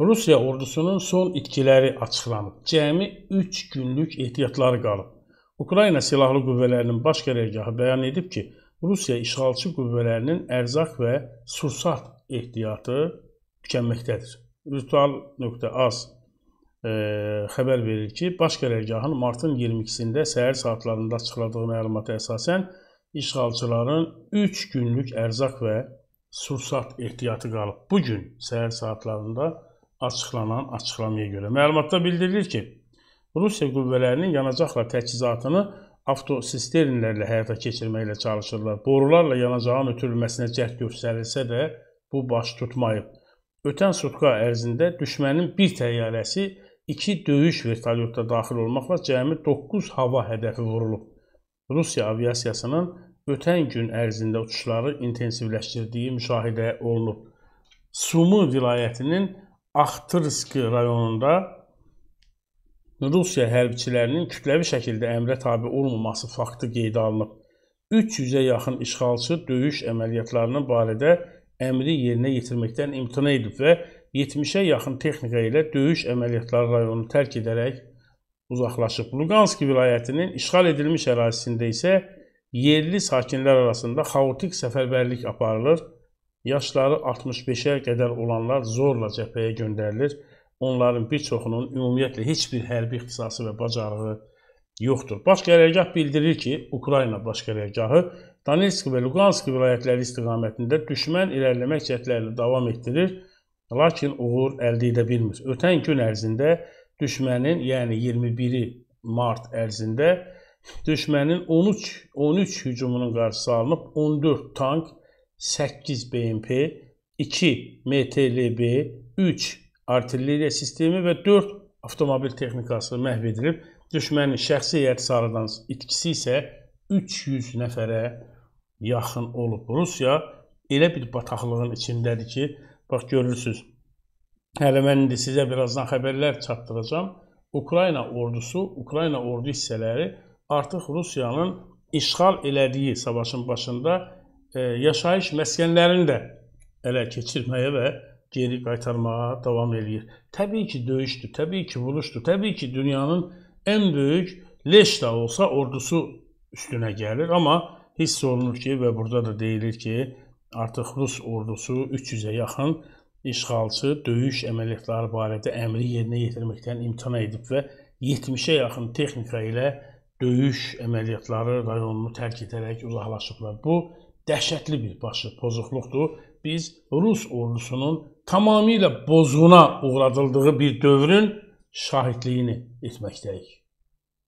Rusiya ordusunun son itkiləri açıqlanıb. Cəmi 3 günlük ehtiyatları qalıb. Ukrayna silahlı qüvvələrinin baş qərargahı bəyan edib ki, Rusiya işğalçı qüvvələrinin ərzaq və sursat ehtiyatı tükənməkdədir. Rutal.az e, xəbər verir ki, baş qərargahın martın 22-sində səhər saatlarında açıqladığı məlumata əsasən işğalçıların 3 günlük ərzaq və sursat ehtiyatı qalıb. Bu gün səhər saatlarında açıqlanan açıqlamaya görə. Məlumatda bildirilir ki, Rusiya qüvvələrinin yanacaqla təchizatını avtosisternlərlə həyata keçirməklə çalışırlar. Borularla yanacağın ötürülməsinə cəhd göstərilsə də bu baş tutmayıb. Ötən sutka ərzində düşmənin bir təyyarəsi 2 döyüş vertolyotda daxil olmaqla cəmi 9 hava hədəfi vurulub. Rusiya aviasiyasının ötən gün ərzində uçuşları intensivləşdirdiyi müşahidə olunub. Sumu vilayətinin Axtırsk rayonunda Rusiya hərbçilərinin kütləvi şəkildə əmrə tabe olmaması faktı qeydə alınıb. 300-ə yaxın işğalçı döyüş əməliyyatlarının barədə əmri yerinə yetirməkdən imtina edib və 70-ə yaxın texnika ilə döyüş əməliyyatları rayonunu tərk edərək uzaqlaşıb. Luqansk vilayətinin işğal edilmiş ərazisində isə yerli sakinlər arasında xaotik səfərbərlik aparılır. Yaşları 65-ə qədər olanlar zorla cəbhəyə göndərilir. Onların bir çoxunun ümumiyyətlə heç bir hərbi ixtisası və bacarığı yoxdur. Baş qərargah bildirir ki, Ukrayna baş qərargahı Donetsk və Luqansk vilayətləri istiqamətində düşmən irəliləmək cəhdlərini davam etdirir, lakin uğur əldə edə bilmir. Ötən gün ərzində düşmənin, yəni 21-i mart ərzində düşmənin 13 13 hücumunun qarşısı alınıb, 14 tank, 8 BMP, 2 MTLB, 3 artilleriya sistemi və 4 avtomobil texnikası məhv edilib. Düşmənin şəxsi həyətisarıdan itkisi isə 300 nəfərə yaxın olub. Rusiya elə bir bataqlığın içindədir ki, bax görürsüz. Hələ mən indi sizə birazdan xəbərlər çatdıracağam. Ukrayna ordusu, Ukrayna ordu hissələri artıq Rusiyanın işğal elədiyi savaşın başında yaşayış məskənlərini də ələ keçirməyə və geri qaytarmağa davam eləyir. Təbii ki, döyüşdür, təbii ki, vuruşdur, təbii ki, dünyanın ən böyük leş də olsa ordusu üstünə gəlir, amma hiss olunur ki, və burada da deyilir ki, artıq Rus ordusu 300-ə yaxın işğalçı döyüş əməliyyatları barədə əmri yerinə yetirməkdən imtina edib və 70-ə yaxın texnika ilə döyüş əməliyyatları rayonunu tərk edərək uzaqlaşıblar. Bu dəhşətli bir başı pozuqluqdur. Biz Rus ordusunun tamamilə bozğuna uğradıldığı bir dövrün şahidliyini etməkdəyik.